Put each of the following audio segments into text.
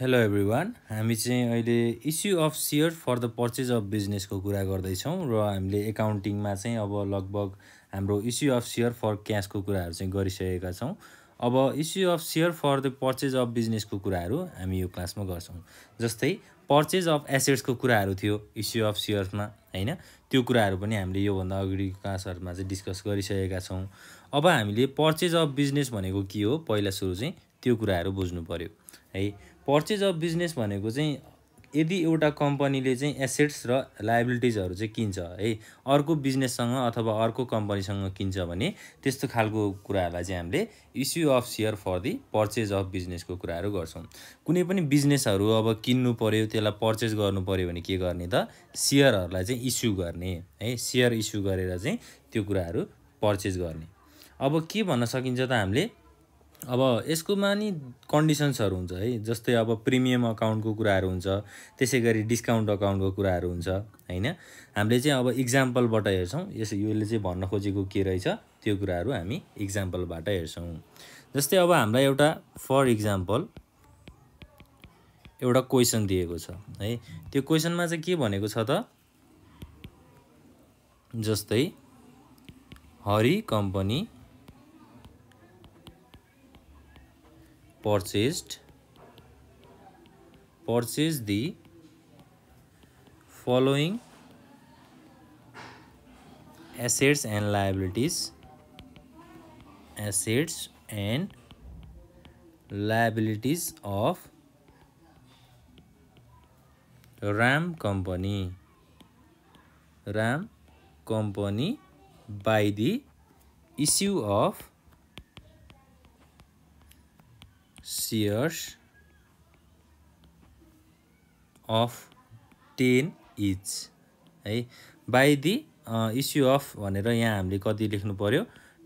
hello every one हामी चाहिँ अहिले issue of share for the purchase of बिजनेसको कुरा गर्दैछौँ र हामीले एकाउन्टिङमा चाहिँ अब लगभग हाम्रो इस्यु अफ सेयर फर क्यासको कुराहरू चाहिँ गरिसकेका छौँ अब issue of share for the purchase of बिजनेसको कुराहरू हामी यो क्लासमा गर्छौँ जस्तै पर्चेज अफ एसेट्सको कुराहरू थियो इस्यु अफ सेयर्समा होइन त्यो कुराहरू पनि हामीले योभन्दा अगाडिको क्लासहरूमा चाहिँ डिस्कस गरिसकेका छौँ अब हामीले पर्चेज अफ बिजनेस भनेको के हो पहिला सुरु चाहिँ त्यो कुराहरू बुझ्नु पऱ्यो है पर्चेज अफ बिजनेस भनेको चाहिँ यदि एउटा कम्पनीले चाहिँ एसेट्स र लाइबिलिटिजहरू चाहिँ किन्छ है अर्को बिजनेससँग अथवा अर्को कम्पनीसँग किन्छ भने त्यस्तो खालको कुराहरूलाई चाहिँ हामीले issue of share for the purchase of बिजनेसको कुराहरू गर्छौँ कुनै पनि बिजनेसहरू अब किन्नु पऱ्यो त्यसलाई पर्चेज गर्नु पऱ्यो भने के गर्ने त सेयरहरूलाई चाहिँ इस्यु गर्ने है सेयर इस्यु गरेर चाहिँ त्यो कुराहरू पर्चेज गर्ने अब के भन्न सकिन्छ त हामीले अब यसकोमा नि कन्डिसन्सहरू हुन्छ है जस्तै अब प्रिमियम अकाउन्टको कुराहरू हुन्छ त्यसै गरी डिस्काउन्ट अकाउन्टको कुराहरू हुन्छ होइन हामीले चाहिँ अब इक्जाम्पलबाट हेर्छौँ यस यसले चाहिँ भन्न खोजेको के रहेछ त्यो कुराहरू हामी इक्जाम्पलबाट हेर्छौँ जस्तै अब हामीलाई एउटा फर इक्जाम्पल एउटा क्वेसन दिएको छ है त्यो क्वेसनमा चाहिँ के भनेको छ त जस्तै Hari company purchased purchase the following assets and liabilities assets and liabilities of ram company ram company by the issue of shares of 10 each है बाई दि इस्यु अफ भनेर यहाँ हामीले कति लेख्नु पऱ्यो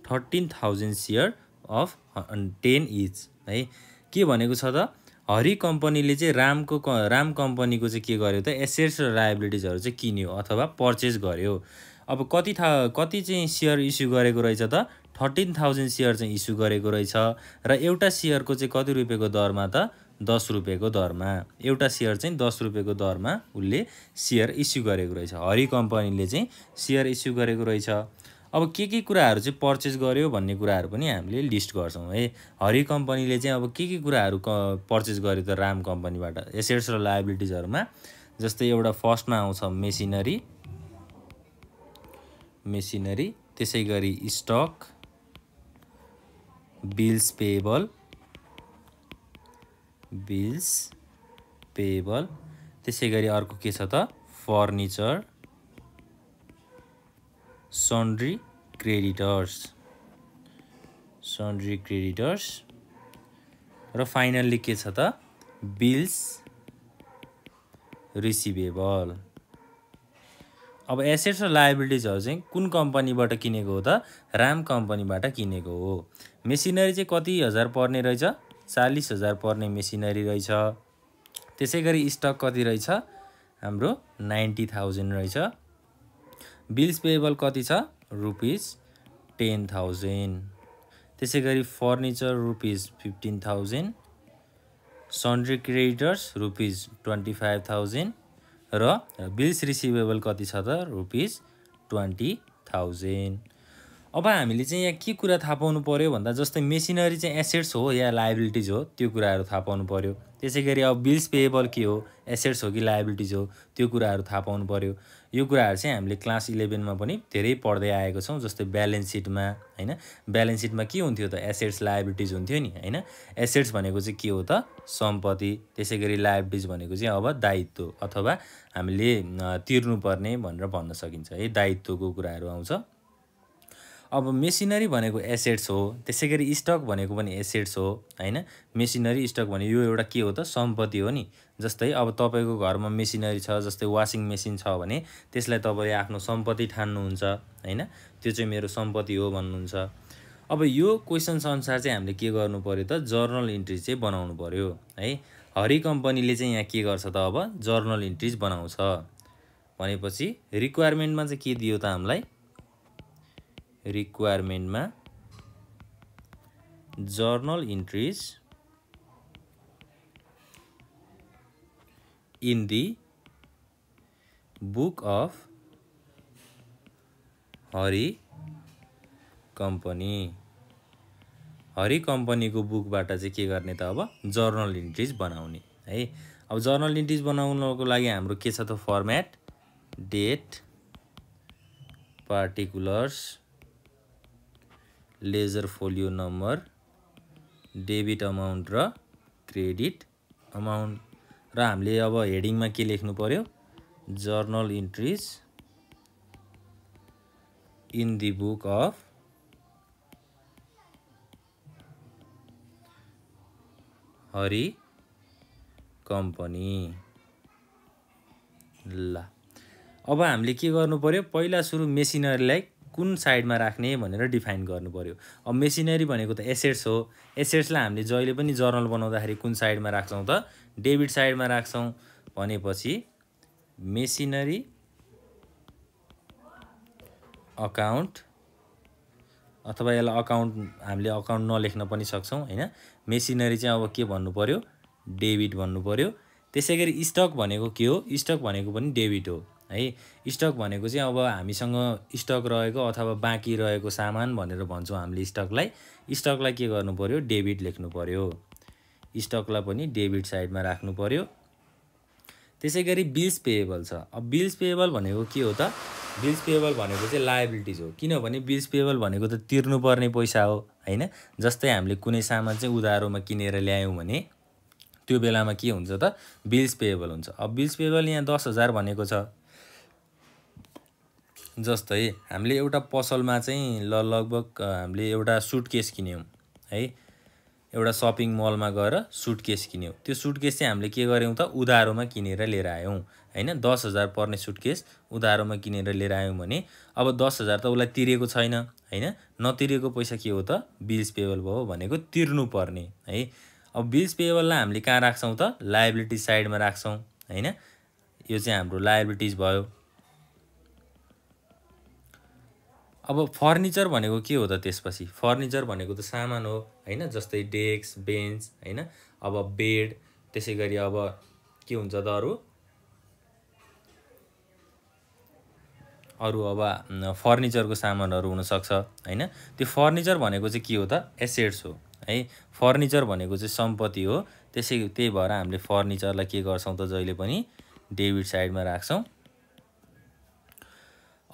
thirteen thousand share of ten is है के भनेको छ त हरि कम्पनीले चाहिँ रामको क राम कम्पनीको चाहिँ के गर्यो त एसेट्स र लाइबिलिटिजहरू चाहिँ किन्यो अथवा पर्चेस गर्यो अब कति था कति चाहिँ सेयर इस्यु गरेको रहेछ त थर्टिन थाउजन्ड सेयर चाहिँ इस्यु गरेको रहेछ र एउटा सेयरको चाहिँ कति रुपियाँको दरमा त दस रुपियाँको दरमा एउटा सेयर चाहिँ दस रुपियाँको दरमा उसले सेयर इस्यु गरेको रहेछ हरि कम्पनीले चाहिँ सेयर इस्यु गरेको रहेछ अब के के कुराहरू चाहिँ पर्चेस गर्यो भन्ने कुराहरू पनि हामीले लिस्ट गर्छौँ है हरि कम्पनीले चाहिँ अब के के कुराहरू क पर्चेस गर्यो त राम कम्पनीबाट एसेट्स र लाइबिलिटिजहरूमा जस्तै एउटा फर्स्टमा आउँछ मेसिनरी मेसिनरी त्यसै गरी stock bills payable bills payable त्यसै गरी अर्को के छ त furniture sundry creditors sundry creditors र फाइनल्ली के छ त बिल्स रिसिभेबल अब एसेट्स र लाइबिलिटिजहरू चाहिँ कुन कम्पनीबाट किनेको हो त राम कम्पनीबाट किनेको हो मेसिनरी चाहिँ कति हजार पर्ने रहेछ चालिस हजार पर्ने मेसिनरी रहेछ त्यसै गरी स्टक कति रहेछ हाम्रो नाइन्टी थाउजन्ड रहेछ बिल्स पेएबल कति छ रुपिस टेन थाउजन्ड त्यसै गरी furniture rupees fifteen thousand sundry creditors rupees twenty five thousand र बिल्स रिसिभेबल कति छ त रुपिस ट्वेन्टी थाउजन्ड अब हामीले चाहिँ यहाँ के कुरा थाहा पाउनु पऱ्यो भन्दा जस्तै मेसिनरी चाहिँ एसेट्स हो या लाइबिलिटिज हो त्यो कुराहरू थाहा पाउनु पऱ्यो त्यसै गरी अब बिल्स पेएबल के हो एसेट्स हो कि लाइबिलिटिज हो त्यो कुराहरू थाहा पाउनु पऱ्यो यो कुराहरू चाहिँ हामीले क्लास इलेभेनमा पनि धेरै पढ्दै आएको छौँ जस्तै ब्यालेन्स सिटमा होइन ब्यालेन्स सिटमा के हुन्थ्यो त एसेट्स लाइबिलिटिज हुन्थ्यो नि होइन एसेट्स भनेको चाहिँ के हो त सम्पत्ति त्यसै गरी लाइबिलिटिज भनेको चाहिँ अब दायित्व अथवा हामीले तिर्नुपर्ने भनेर भन्न सकिन्छ है दायित्वको कुराहरू आउँछ अब मेसिनरी भनेको एसेट्स हो त्यसै गरी स्टक भनेको पनि एसेट्स हो होइन मेसिनरी स्टक भने यो एउटा के हो त सम्पत्ति हो नि जस्तै अब तपाईँको घरमा मेसिनरी छ जस्तै वासिङ मेसिन छ भने त्यसलाई तपाईँले आफ्नो सम्पत्ति ठान्नुहुन्छ होइन त्यो चाहिँ मेरो सम्पत्ति हो भन्नुहुन्छ अब यो क्वेसन्स अनुसार चाहिँ हामीले के गर्नु पऱ्यो त जर्नल इन्ट्री चाहिँ बनाउनु पऱ्यो है हरि कम्पनीले चाहिँ यहाँ के गर्छ त अब जर्नल इन्ट्रिज बनाउँछ भनेपछि रिक्वायरमेन्टमा चाहिँ के दियो त हामीलाई रिक्वायरमेन्टमा journal entries in the book of Hari company Hari कम्पनीको बुकबाट चाहिँ के गर्ने त अब जर्नल इन्ट्रिज बनाउने है अब जर्नल इन्ट्रिज बनाउनको लागि हाम्रो के छ त format date particulars ledger folio number debit amount र क्रेडिट अमाउन्ट र हामीले अब हेडिङमा के लेख्नु पर्यो journal entries in the book of Hari company ल अब हामीले के गर्नु पर्यो पहिला सुरु मेसिनरीलाई कुन साइडमा राख्ने भनेर डिफाइन गर्नु पऱ्यो अब मेसिनरी भनेको त एसेट्स हो एसेट्सलाई हामीले जहिले पनि जर्नल बनाउँदाखेरि कुन साइडमा राख्छौँ त डेबिट साइडमा राख्छौँ भनेपछि मेसिनरी अकाउन्ट अथवा यसलाई अकाउन्ट हामीले अकाउन्ट नलेख्न पनि सक्छौँ होइन मेसिनरी चाहिँ अब के भन्नु पऱ्यो डेबिट भन्नु पऱ्यो त्यसै गरी स्टक भनेको के हो स्टक भनेको पनि डेबिट हो है स्टक भनेको चाहिँ अब हामीसँग स्टक रहेको अथवा बाँकी रहेको सामान भनेर भन्छौँ हामीले स्टकलाई स्टकलाई के गर्नु पऱ्यो डेबिट लेख्नु पऱ्यो स्टकलाई पनि डेबिट साइडमा राख्नु पऱ्यो त्यसै गरी बिल्स पेएबल छ अब बिल्स पेएबल भनेको के हो त बिल्स पेएबल भनेको चाहिँ लायबिलिटिज हो किनभने बिल्स पेएबल भनेको त तिर्नुपर्ने पैसा हो होइन जस्तै हामीले कुनै सामान चाहिँ उधारोमा किनेर ल्यायौँ भने त्यो बेलामा के हुन्छ त बिल्स पेएबल हुन्छ अब बिल्स पेएबल यहाँ दस हजार भनेको छ जस्तै हामीले एउटा पसलमा चाहिँ ल लगभग हामीले एउटा सुटकेस किन्यौँ है एउटा सपिङ मलमा गएर सुटकेस किन्यौँ त्यो सुटकेस चाहिँ हामीले के गऱ्यौँ त उधारोमा किनेर लिएर आयौँ होइन दस हजार पर्ने सुटकेस उधारोमा किनेर लिएर आयौँ भने अब दस हजार त उसलाई तिरेको छैन होइन नतिरेको पैसा के हो त बिल्स पेबल भयो भनेको तिर्नुपर्ने है अब बिल्स पेबललाई हामीले कहाँ राख्छौँ त लाइबिलिटी साइडमा राख्छौँ होइन यो चाहिँ हाम्रो लाइबिलिटिज भयो अब फर्निचर भनेको के हो त त्यसपछि फर्निचर भनेको त सामान हो होइन जस्तै डेस्क बेन्च होइन अब बेड त्यसै गरी अब के हुन्छ त अरू अरू अब फर्निचरको सामानहरू हुनसक्छ होइन त्यो फर्निचर भनेको चाहिँ के हो त एसेट्स हो है फर्निचर भनेको चाहिँ सम्पत्ति हो त्यसै त्यही भएर हामीले फर्निचरलाई के गर्छौँ त जहिले पनि डेबिट साइडमा राख्छौँ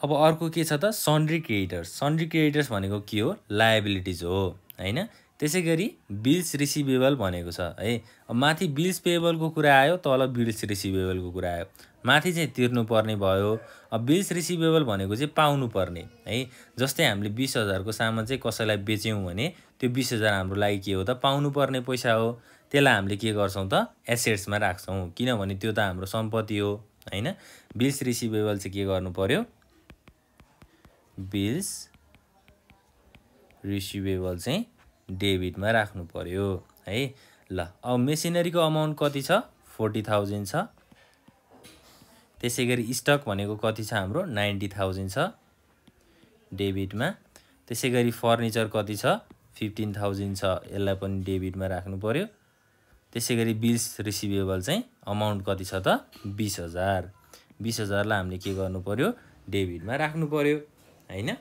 अब अर्को के छ त सन्ड्री क्रिएटर्स सन्ड्री क्रिएटर्स भनेको के हो लाएबिलिटिज हो होइन त्यसै गरी बिल्स रिसिभेबल भनेको छ है अब माथि बिल्स पेएबलको कुरा आयो तल बिल्स रिसिभेबलको कुरा आयो माथि चाहिँ तिर्नुपर्ने भयो अब बिल्स रिसिभेबल भनेको चाहिँ पाउनुपर्ने है जस्तै हामीले बिस हजारको सामान चाहिँ कसैलाई बेच्यौँ भने त्यो बिस हजार हाम्रो लागि के हो त पाउनुपर्ने पैसा हो त्यसलाई हामीले के गर्छौँ त एसेट्समा राख्छौँ किनभने त्यो त हाम्रो सम्पत्ति हो होइन बिल्स रिसिभेबल चाहिँ के गर्नु पऱ्यो बिल्स रिसिभेबल चाहिँ डेबिटमा राख्नु पऱ्यो है ल अब मेसिनरीको अमाउन्ट कति छ फोर्टी थाउजन्ड छ त्यसै गरी स्टक भनेको कति छ हाम्रो नाइन्टी थाउजन्ड छ डेबिटमा त्यसै गरी फर्निचर कति छ फिफ्टिन थाउजन्ड छ यसलाई पनि डेबिटमा राख्नु पऱ्यो त्यसै गरी बिल्स रिसिभेबल चाहिँ अमाउन्ट कति छ त बिस हजार बिस हजारलाई हामीले के गर्नु पऱ्यो डेबिटमा राख्नु पऱ्यो होइन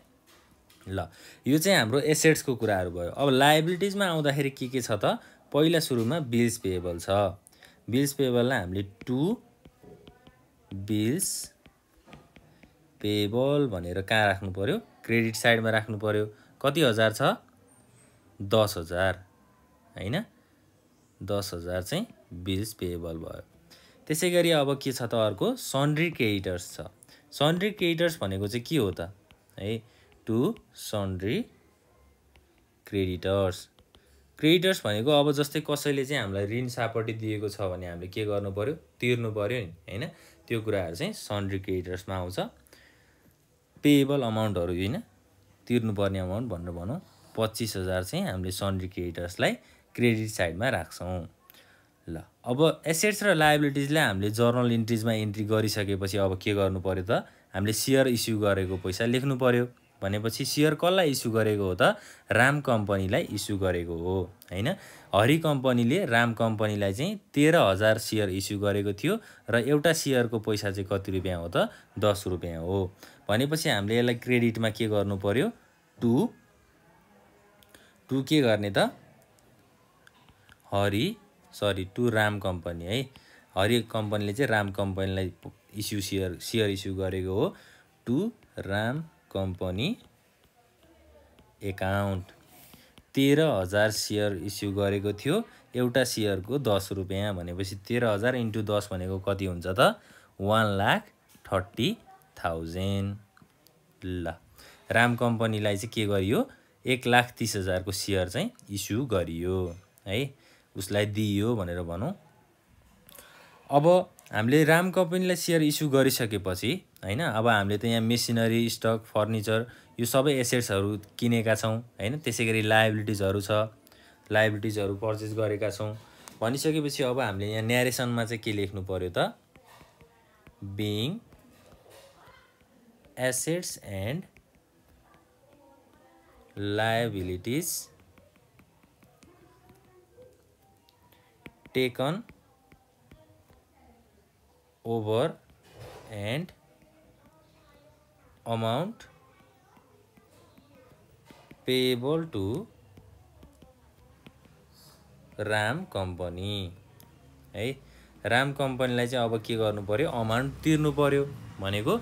ल यो चाहिँ हाम्रो एसेट्सको कुराहरू भयो अब लाइबिलिटिजमा आउँदाखेरि के के छ त पहिला सुरुमा बिल्स पेएबल छ बिल्स पेएबललाई हामीले टु बिल्स पेबल भनेर कहाँ राख्नु पऱ्यो क्रेडिट साइडमा राख्नु पऱ्यो कति हजार छ दस हजार होइन दस हजार चाहिँ बिल्स पेएबल भयो त्यसै गरी अब के छ त अर्को सन्ड्री क्रेडिटर्स छ सन्ड्री क्रेडिटर्स भनेको चाहिँ के हो त है टु सन्ड्री क्रेडिटर्स क्रेडिटर्स भनेको अब जस्तै कसैले चाहिँ हामीलाई ऋण सापट्टि दिएको छ भने हामीले के गर्नु पऱ्यो तिर्नु पऱ्यो नि होइन त्यो कुराहरू चाहिँ सन्ड्री क्रेडिटर्समा आउँछ पेएबल अमाउन्टहरू होइन तिर्नुपर्ने अमाउन्ट भनेर भनौँ पच्चिस हजार चाहिँ हामीले सन्ड्री क्रेडिटर्सलाई क्रेडिट साइडमा राख्छौँ ल अब एसेट्स र लाइबिलिटिजलाई हामीले जर्नल इन्ट्रिजमा इन्ट्री गरिसकेपछि अब के गर्नु पऱ्यो त हामीले सेयर इस्यु गरेको पैसा लेख्नु पऱ्यो भनेपछि सेयर कसलाई इस्यु गरेको हो त राम कम्पनीलाई इस्यु गरेको हो होइन हरि कम्पनीले राम कम्पनीलाई चाहिँ तेह्र हजार सेयर इस्यु गरेको थियो र एउटा सेयरको पैसा चाहिँ कति रुपियाँ हो त दस रुपियाँ हो भनेपछि हामीले यसलाई क्रेडिटमा के गर्नु पऱ्यो टु टु के गर्ने त Hari sorry to Ram company है हरि कम्पनीले चाहिँ राम कम्पनीलाई इस्यु सेयर सेयर इस्यु गरेको हो टु राम कम्पनी एकाउन्ट तेह्र हजार सेयर इस्यु गरेको थियो एउटा सेयरको दस रुपियाँ भनेपछि तेह्र हजार इन्टु दस भनेको कति हुन्छ त वान लाख थर्टी थाउजन्ड ल राम कम्पनीलाई चाहिँ के गरियो एक लाख तिस हजारको सेयर चाहिँ इस्यु गरियो है उसलाई दिइयो भनेर भनौँ अब हामीले राम कम्पनीलाई सेयर इस्यु गरिसकेपछि होइन अब हामीले त यहाँ मेसिनरी स्टक फर्निचर यो सबै एसेट्सहरू किनेका छौँ होइन त्यसै गरी लाइबिलिटिजहरू छ लाइबिलिटिजहरू पर्चेस गरेका छौँ भनिसकेपछि अब हामीले यहाँ न्यारेसनमा चाहिँ के लेख्नु पऱ्यो त being assets and liabilities taken over and amount payable to Ram company है राम कम्पनीलाई चाहिँ अब के गर्नु पऱ्यो अमाउन्ट तिर्नु पऱ्यो भनेको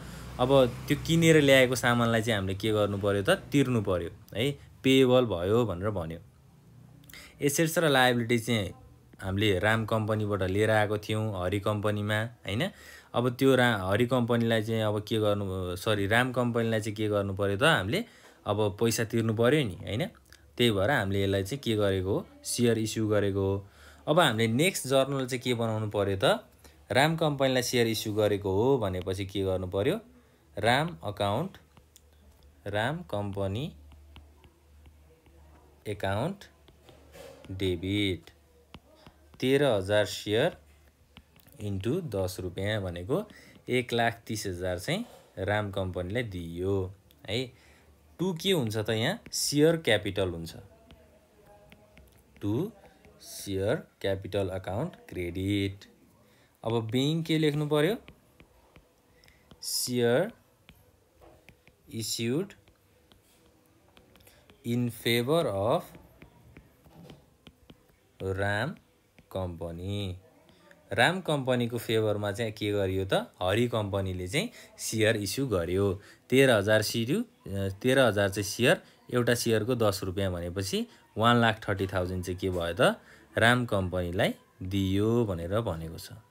अब त्यो किनेर ल्याएको सामानलाई चाहिँ हामीले के गर्नु पऱ्यो त तिर्नु पऱ्यो है पेएबल भयो भनेर भन्यो एसेट्स र लाइबिलिटी चाहिँ हामीले राम कम्पनीबाट लिएर आएको थियौँ हरि कम्पनीमा होइन अब त्यो रा हरि कम्पनीलाई चाहिँ अब के गर्नु सरी राम कम्पनीलाई चाहिँ के गर्नु पऱ्यो त हामीले अब पैसा तिर्नु पऱ्यो नि होइन त्यही भएर हामीले यसलाई चाहिँ के गरेको हो सेयर इस्यु गरेको हो अब हामीले नेक्स्ट जर्नल चाहिँ के बनाउनु पऱ्यो त राम कम्पनीलाई सेयर इस्यु गरेको हो भनेपछि के गर्नु पऱ्यो Ram account Ram company account debit तेह्र हजार सेयर इन्टु दस रुपियाँ भनेको एक लाख तिस हजार चाहिँ राम कम्पनीलाई दिइयो है टु के हुन्छ त यहाँ सेयर क्यापिटल हुन्छ to share capital account credit अब ब्याङ्क के लेख्नु पर्यो share issued in favour of Ram company Ram कम्पनीको फेभरमा चाहिँ के गरियो त हरि कम्पनीले चाहिँ सेयर इस्यु गर्यो तेह्र हजार सिरियु तेह्र हजार चाहिँ सेयर एउटा सेयरको दस रुपियाँ भनेपछि वान लाख थर्टी थाउजन्ड चाहिँ के भयो त राम कम्पनीलाई दियो भनेर भनेको छ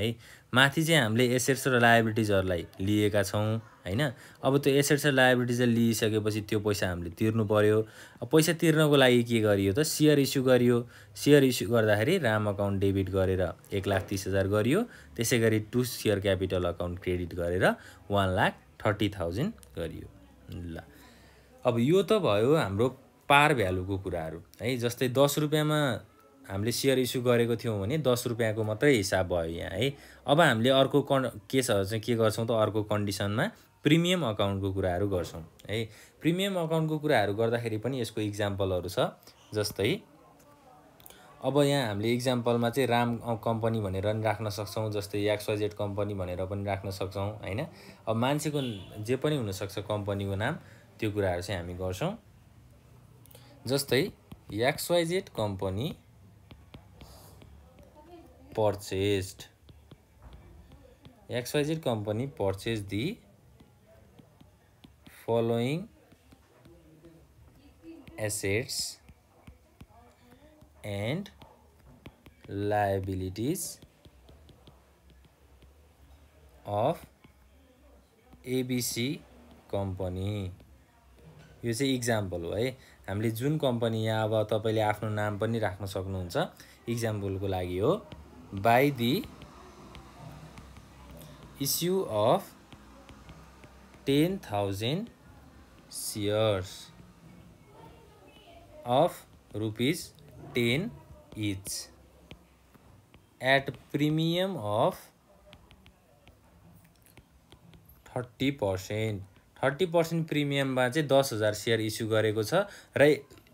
है माथि चाहिँ हामीले एसेट्स र लाइबिलिटिजहरूलाई लिएका छौँ होइन अब त्यो एसेट्स र लाइबिलिटिज लिइसकेपछि त्यो पैसा हामीले तिर्नु पऱ्यो पैसा तिर्नको लागि के गरियो त सेयर इस्यु गरियो सेयर इस्यु गर्दाखेरि राम अकाउन्ट डेबिट गरेर एक लाख तिस हजार गरियो त्यसै गरी to share capital account credit गरेर वान लाख थर्टी थाउजन्ड गरियो ल अब यो त भयो हाम्रो पार भ्यालुको कुराहरू है जस्तै दस रुपियाँमा हामीले सेयर इस्यु गरेको थियौँ भने दस रुपियाँको मात्रै हिसाब भयो यहाँ है अब हामीले अर्को कन् केसहरू चाहिँ के गर्छौँ त अर्को कन्डिसनमा प्रिमियम अकाउन्टको कुराहरू गर्छौँ है प्रिमियम अकाउन्टको कुराहरू गर्दाखेरि पनि यसको इक्जाम्पलहरू छ जस्तै अब यहाँ हामीले इक्जाम्पलमा चाहिँ राम कम्पनी भनेर पनि राख्न सक्छौँ जस्तै याक्सवाइजेड कम्पनी भनेर पनि राख्न सक्छौँ होइन अब मान्छेको जे पनि हुनसक्छ कम्पनीको नाम त्यो कुराहरू चाहिँ हामी गर्छौँ जस्तै XYZ company purchased xyz company purchased the following assets and liabilities of abc company यो चाहिँ इक्जाम्पल हो है हामीले जुन कम्पनी यहाँ अब तपाईँले आफ्नो नाम पनि राख्न सक्नुहुन्छ इक्जाम्पलको लागि हो by the issue of 10,000 shares of rupees 10 each at premium of thirty percent thirty percent प्रिमियममा चाहिँ दस हजार सेयर इस्यु गरेको छ र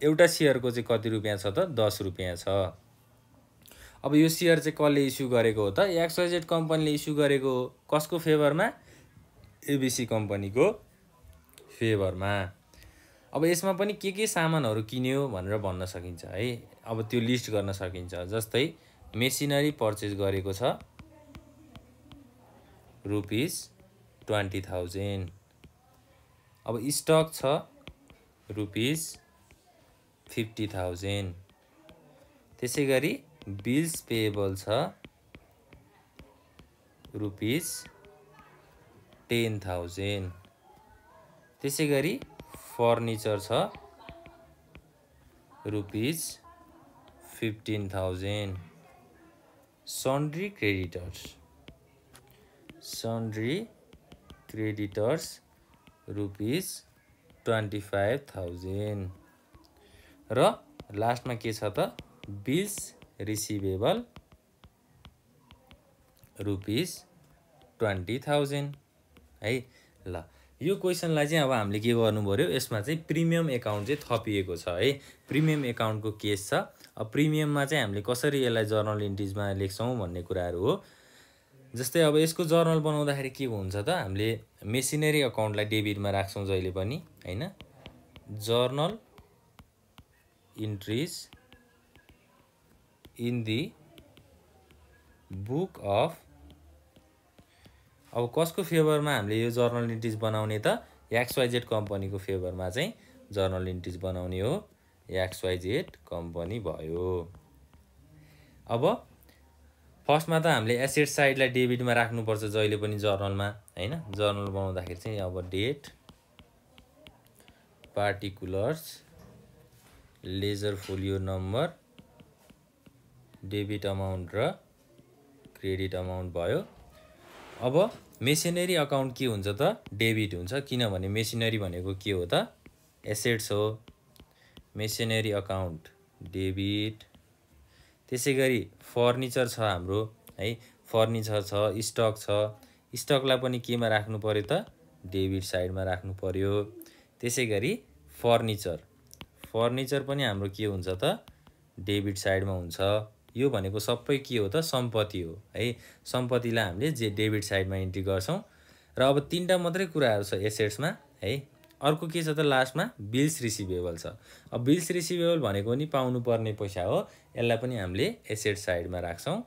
एउटा सेयरको चाहिँ कति रुपियाँ छ त दस रुपियाँ छ अब यो सेयर चाहिँ कसले इस्यु गरेको हो त एक्सवाइजेड कम्पनीले इस्यु गरेको हो कसको फेभरमा एबिसी कम्पनीको फेभरमा अब यसमा पनि के के सामानहरू किन्यो भनेर भन्न सकिन्छ है अब त्यो लिस्ट गर्न सकिन्छ जस्तै मेसिनरी पर्चेस गरेको छ रुपिस ट्वेन्टी थाउजन्ड अब स्टक छ रुपिस फिफ्टी थाउजन्ड त्यसै गरी बिल्स पेएबल छ रुपिस टेन थाउजन्ड त्यसै गरी फर्निचर छ rupees fifteen thousand sundry creditors sundry creditors rupees twenty five thousand र लास्टमा के छ त bills receivable rupees twenty thousand है ल यो क्वेसनलाई चाहिँ अब हामीले के गर्नु पऱ्यो यसमा चाहिँ प्रिमियम एकाउन्ट चाहिँ थपिएको छ है प्रिमियम एकाउन्टको केस छ अब प्रिमियममा चाहिँ हामीले कसरी यसलाई जर्नल इन्ट्रिजमा लेख्छौँ भन्ने कुराहरू हो जस्तै अब यसको जर्नल बनाउँदाखेरि के हुन्छ त हामीले मेसिनरी अकाउन्टलाई डेबिटमा राख्छौँ जहिले पनि होइन journal entries in the book of अब कसको फेभरमा हामीले यो जर्नल इन्ट्रिज बनाउने त एक्सवाइजेड कम्पनीको फेभरमा चाहिँ जर्नल इन्ट्रिज बनाउने हो एक्सवाइजेड कम्पनी भयो अब फर्स्टमा त हामीले एसेट साइडलाई डेबिटमा राख्नुपर्छ जहिले पनि जर्नलमा होइन जर्नल बनाउँदाखेरि चाहिँ अब date particulars ledger folio number debit amount र क्रेडिट अमाउन्ट भयो अब मेसिनरी अकाउन्ट के हुन्छ त डेबिट हुन्छ किनभने मेसिनरी भनेको के हो त एसेट्स हो मेसिनरी अकाउन्ट डेबिट त्यसै गरी फर्निचर छ हाम्रो है फर्निचर छ स्टक छ स्टकलाई पनि केमा राख्नु पऱ्यो त डेबिट साइडमा राख्नु पऱ्यो त्यसै गरी फर्निचर फर्निचर पनि हाम्रो के हुन्छ त डेबिट साइडमा हुन्छ यो भनेको सबै के हो त सम्पत्ति हो है सम्पत्तिलाई हामीले जे डेबिट साइडमा इन्ट्री गर्छौँ र अब तिनवटा मात्रै कुराहरू छ एसेट्समा है अर्को के छ त लास्टमा बिल्स रिसिभेबल छ अब बिल्स रिसिभेबल भनेको नि पाउनुपर्ने पैसा हो यसलाई पनि हामीले एसेट साइडमा राख्छौँ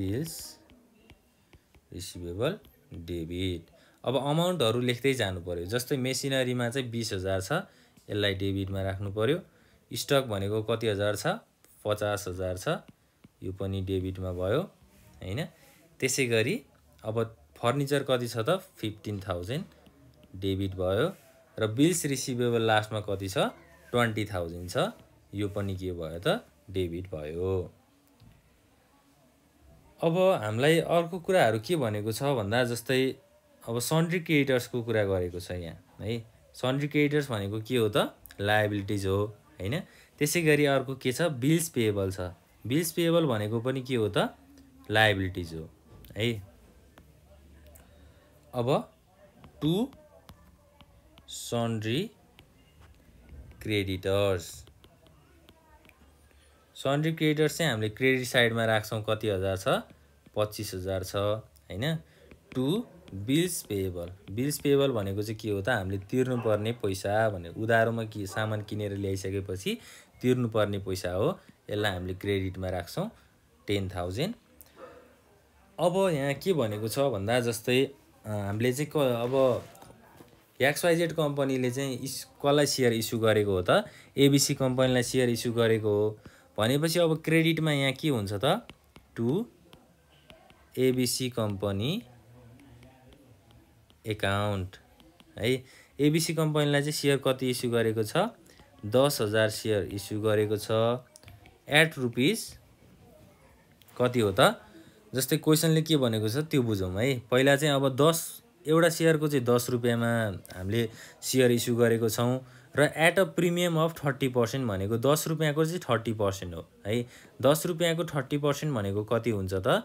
बिल्स रिसिभेबल डेबिट अब अमाउन्टहरू लेख्दै जानु पऱ्यो जस्तै मेसिनरीमा चाहिँ बिस हजार छ यसलाई डेबिटमा राख्नु पऱ्यो स्टक भनेको कति हजार छ पचास हजार छ यो पनि डेबिटमा भयो होइन त्यसै गरी अब फर्निचर कति छ त फिफ्टिन थाउजन्ड डेबिट भयो र बिल्स रिसिभेबल लास्टमा कति छ ट्वेन्टी थाउजन्ड छ यो पनि के भयो त डेबिट भयो अब हामीलाई अर्को कुराहरू के भनेको छ भन्दा जस्तै अब सन्ड्री क्रिएटर्सको कुरा गरेको छ यहाँ है सन्ड्री क्रिएटर्स भनेको के हो त लाइबिलिटिज हो होइन त्यसै गरी अर्को के छ बिल्स पेएबल छ बिल्स पेएबल भनेको पनि के हो त लाइबिलिटिज हो है अब to sundry creditors sundry creditors चाहिँ हामीले क्रेडिट साइडमा राख्छौँ कति हजार छ पच्चिस हजार छ होइन to bills payable bills payable भनेको चाहिँ के हो त हामीले तिर्नुपर्ने पैसा भने उधारोमा कि सामान किनेर ल्याइसकेपछि तिर्नुपर्ने पैसा हो यसलाई हामीले क्रेडिटमा राख्छौँ टेन थाउजन्ड अब यहाँ के भनेको छ भन्दा जस्तै हामीले चाहिँ क अब एक्सवाइजेड कम्पनीले चाहिँ इस कसलाई सेयर इस्यु गरेको हो त एबिसी कम्पनीलाई सेयर इस्यु गरेको हो भनेपछि अब क्रेडिटमा यहाँ के हुन्छ त टु एबिसी कम्पनी एकाउन्ट है एबिसी कम्पनीलाई चाहिँ सेयर कति इस्यु गरेको छ दस हजार सेयर इस्यु गरेको छ एट रुपिस कति हो त जस्तै क्वेसनले के भनेको छ त्यो बुझौँ है पहिला चाहिँ अब दस एउटा सेयरको चाहिँ दस रुपियाँमा हामीले सेयर इस्यु गरेको छौँ र at a premium of thirty percent भनेको दस रुपियाँको चाहिँ थर्टी पर्सेन्ट हो है दस रुपियाँको थर्टी पर्सेन्ट भनेको कति हुन्छ त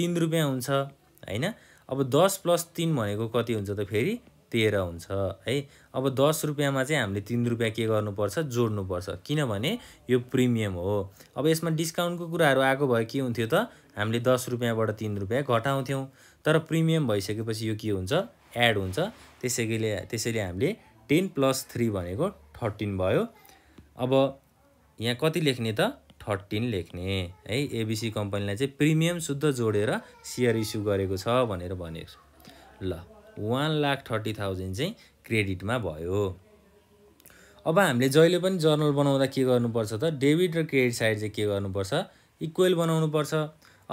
तिन रुपियाँ हुन्छ होइन अब दस प्लस तिन भनेको कति हुन्छ त फेरि तेह्र हुन्छ है अब दस रुपियाँमा चाहिँ हामीले तिन रुपियाँ के गर्नुपर्छ जोड्नुपर्छ किनभने यो प्रिमियम हो अब यसमा डिस्काउन्टको कुराहरू आएको भए के हुन्थ्यो त हामीले दस रुपियाँबाट तिन रुपियाँ घटाउँथ्यौँ तर प्रिमियम भइसकेपछि यो के हुन्छ एड हुन्छ त्यसैले त्यसैले हामीले टेन प्लस थ्री भनेको थर्टिन भयो अब यहाँ कति लेख्ने त थर्टिन लेख्ने है एबिसी कम्पनीलाई चाहिँ प्रिमियम शुद्ध जोडेर सेयर इस्यु गरेको छ भनेर भनेको छ ल वान लाख थर्टी थाउजन्ड चाहिँ क्रेडिटमा भयो अब हामीले जहिले पनि जर्नल बनाउँदा के गर्नुपर्छ त डेबिट र क्रेडिट साइड चाहिँ के गर्नुपर्छ इक्वेल बनाउनुपर्छ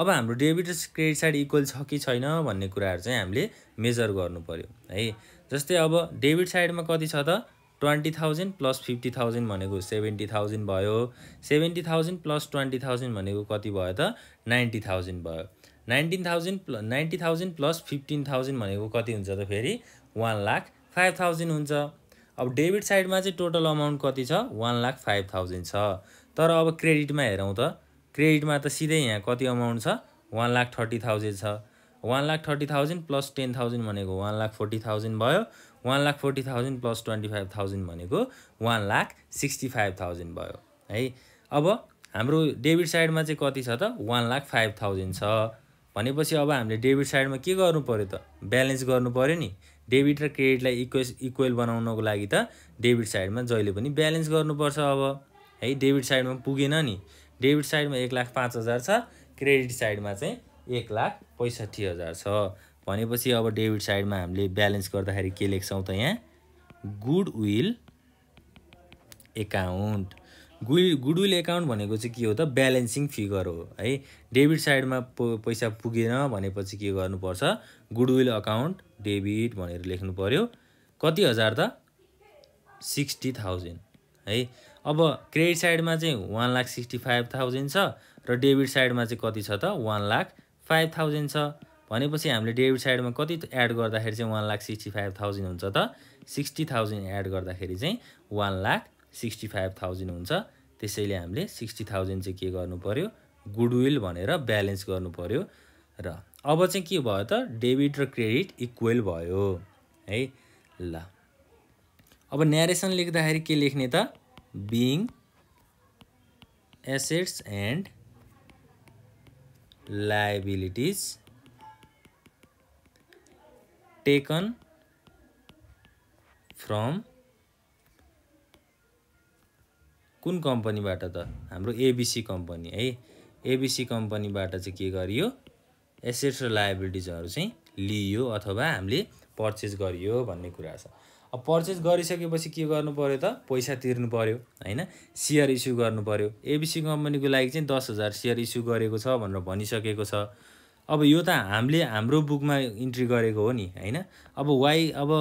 अब हाम्रो डेबिट र क्रेडिट साइड इक्वेल छ कि छैन भन्ने कुराहरू चाहिँ हामीले मेजर गर्नु पऱ्यो है जस्तै अब डेबिट साइडमा कति छ त twenty thousand plus fifty thousand भनेको सेभेन्टी थाउजन्ड भयो seventy thousand plus twenty thousand भनेको कति भयो त नाइन्टी थाउजन्ड भयो nineteen thousand plus ninety thousand plus fifteen thousand भनेको कति हुन्छ त फेरि वान लाख फाइभ थाउजन्ड हुन्छ अब डेबिट साइडमा चाहिँ टोटल अमाउन्ट कति छ वान लाख फाइभ थाउजन्ड छ तर अब क्रेडिटमा हेरौँ त क्रेडिटमा त सिधै यहाँ कति अमाउन्ट छ वान लाख थर्टी थाउजन्ड छ one lakh thirty thousand plus ten thousand भनेको वान लाख फोर्टी थाउजन्ड भयो one lakh forty thousand plus twenty five thousand भनेको one lakh sixty five thousand भयो है अब हाम्रो डेबिट साइडमा चाहिँ कति छ त वान लाख फाइभ थाउजन्ड छ भनेपछि अब हामीले डेबिट साइडमा के गर्नु पऱ्यो त ब्यालेन्स गर्नु पऱ्यो नि डेबिट र क्रेडिटलाई इक्वेस इक्वेल बनाउनको लागि त डेबिट साइडमा जहिले पनि ब्यालेन्स गर्नुपर्छ अब है डेबिट साइडमा पुगेन नि डेबिट साइडमा एक लाख पाँच हजार छ क्रेडिट साइडमा चाहिँ एक लाख पैँसठी हजार छ भनेपछि अब डेबिट साइडमा हामीले ब्यालेन्स गर्दाखेरि के लेख्छौँ त यहाँ goodwill account good goodwill account भनेको चाहिँ के हो त ब्यालेन्सिङ फिगर हो है डेबिट साइडमा पैसा पुगेन भनेपछि के गर्नुपर्छ गुडविल अकाउन्ट डेबिट भनेर लेख्नु पऱ्यो कति हजार त सिक्सटी थाउजन्ड है अब क्रेडिट साइडमा चाहिँ one lakh sixty five thousand छ र डेबिट साइडमा चाहिँ कति छ त वान लाख फाइभ थाउजन्ड छ भनेपछि हामीले डेबिट साइडमा कति एड गर्दाखेरि चाहिँ one lakh sixty five thousand हुन्छ त सिक्सटी थाउजन्ड एड गर्दाखेरि चाहिँ one lakh sixty five thousand हुन्छ त्यसैले हामीले सिक्सटी थाउजन्ड चाहिँ के गर्नु पऱ्यो गुडविल भनेर ब्यालेन्स गर्नु पऱ्यो र अब चाहिँ के भयो त डेबिट र क्रेडिट इक्वेल भयो है ल अब न्यारेसन लेख्दाखेरि के लेख्ने त being assets and liabilities taken from कुन कम्पनीबाट त हाम्रो एबिसी कम्पनी है एबिसी कम्पनीबाट चाहिँ के गरियो एसेट्स र लाइबिलिटिजहरू चाहिँ लिइयो अथवा हामीले पर्चेस गरियो भन्ने कुरा छ अब पर्चेस गरिसकेपछि के गर्नु पऱ्यो त पैसा तिर्नु पऱ्यो होइन सेयर इस्यु गर्नु पऱ्यो एबिसी कम्पनीको लागि चाहिँ दस हजार सेयर इस्यु गरेको छ भनेर भनिसकेको छ अब यो त हामीले हाम्रो बुकमा इन्ट्री गरेको हो नि होइन अब वाइ अब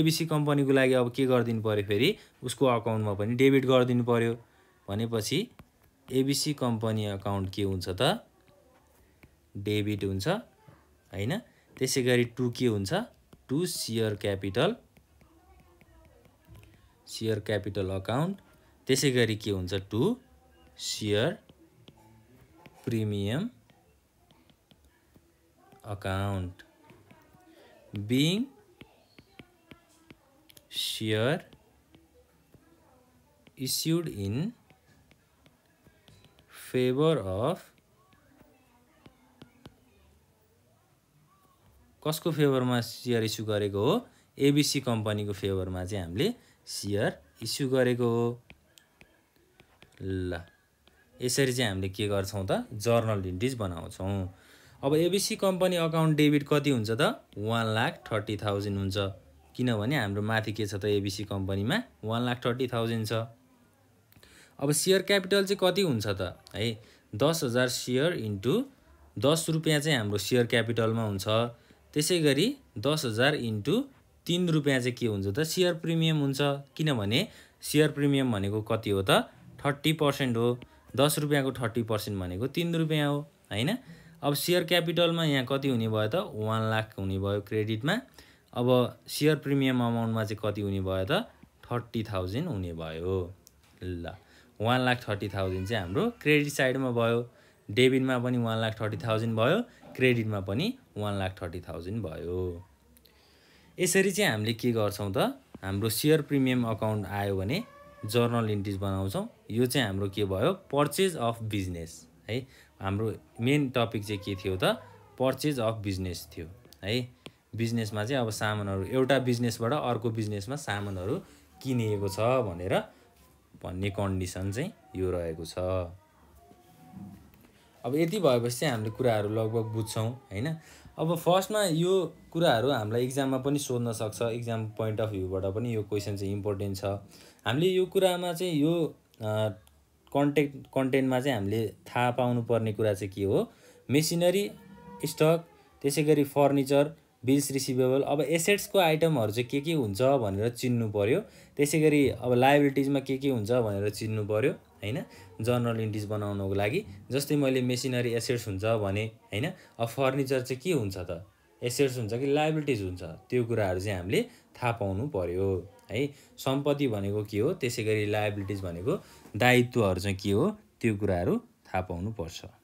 एबिसी कम्पनीको लागि अब के गरिदिनु पऱ्यो फेरि उसको अकाउन्टमा पनि डेबिट गरिदिनु पऱ्यो भनेपछि एबिसी कम्पनी अकाउन्ट के हुन्छ त डेबिट हुन्छ होइन त्यसै गरी टु के हुन्छ to share capital share capital account त्यसै गरी के हुन्छ to share premium account being share issued in favor of कसको फेभरमा सेयर इस्यु गरेको हो एबिसी कम्पनीको फेभरमा चाहिँ हामीले सेयर इस्यु गरेको हो ल यसरी चाहिँ हामीले के गर्छौँ त जर्नल इन्ट्रिज बनाउँछौँ अब एबिसी कम्पनी अकाउन्ट डेबिट कति हुन्छ त वान लाख थर्टी थाउजन्ड हुन्छ किनभने हाम्रो माथि के छ त एबिसी कम्पनीमा वान लाख थर्टी थाउजन्ड छ अब सेयर क्यापिटल चाहिँ कति हुन्छ त है दस हजार सेयर इन्टु दस रुपियाँ चाहिँ हाम्रो सेयर क्यापिटलमा हुन्छ त्यसै गरी दस हजार इन्टु तिन रुपियाँ चाहिँ के हुन्छ त सेयर प्रिमियम हुन्छ किनभने सेयर प्रिमियम भनेको कति हो त थर्टी पर्सेन्ट हो दस रुपियाँको थर्टी पर्सेन्ट भनेको तिन रुपियाँ हो होइन अब सेयर क्यापिटलमा यहाँ कति हुने भयो त वान लाख हुने भयो क्रेडिटमा अब सेयर प्रिमियम अमाउन्टमा चाहिँ कति हुने भयो त थर्टी थाउजन्ड हुने भयो ल वान लाख थर्टी थाउजन्ड चाहिँ हाम्रो क्रेडिट साइडमा भयो डेबिटमा पनि वान लाख थर्टी थाउजन्ड भयो क्रेडिटमा पनि वान लाख थर्टी थाउजन्ड भयो यसरी चाहिँ हामीले के गर्छौँ त हाम्रो सेयर प्रिमियम अकाउन्ट आयो भने जर्नल इन्ट्रिज बनाउँछौँ यो चाहिँ हाम्रो के भयो पर्चेज अफ बिजनेस है हाम्रो मेन टपिक चाहिँ के थियो त पर्चेज अफ बिजनेस थियो है बिजनेसमा चाहिँ अब सामानहरू एउटा बिजनेसबाट अर्को बिजनेसमा सामानहरू किनिएको छ भनेर भन्ने कन्डिसन चाहिँ यो रहेको छ अब यति भएपछि चाहिँ हामीले कुराहरू लगभग बुझ्छौँ होइन अब फर्स्टमा यो कुराहरू हामीलाई इक्जाममा पनि सोध्न सक्छ इक्जाम पोइन्ट अफ भ्यूबाट पनि यो क्वेसन चाहिँ इम्पोर्टेन्ट छ हामीले यो कुरामा चाहिँ यो कन्टेन्ट कन्टेन्टमा चाहिँ हामीले थाहा पाउनुपर्ने कुरा चाहिँ के हो मेसिनरी स्टक त्यसै गरी फर्निचर बिल्स रिसिभेबल अब एसेट्सको आइटमहरू चाहिँ के के हुन्छ भनेर चिन्नु पऱ्यो त्यसै गरी अब लाइबिलिटिजमा के के हुन्छ भनेर चिन्नु पऱ्यो होइन जर्नल इन्डिज बनाउनको लागि जस्तै मैले मेसिनरी एसेट्स हुन्छ भने होइन अब फर्निचर चाहिँ के हुन्छ त एसेट्स हुन्छ कि लाइबिलिटिज हुन्छ त्यो कुराहरू चाहिँ हामीले थाहा पाउनु पऱ्यो है सम्पत्ति भनेको के हो त्यसै गरी लाइबिलिटिज भनेको दायित्वहरू चाहिँ के हो त्यो कुराहरू थाहा पाउनुपर्छ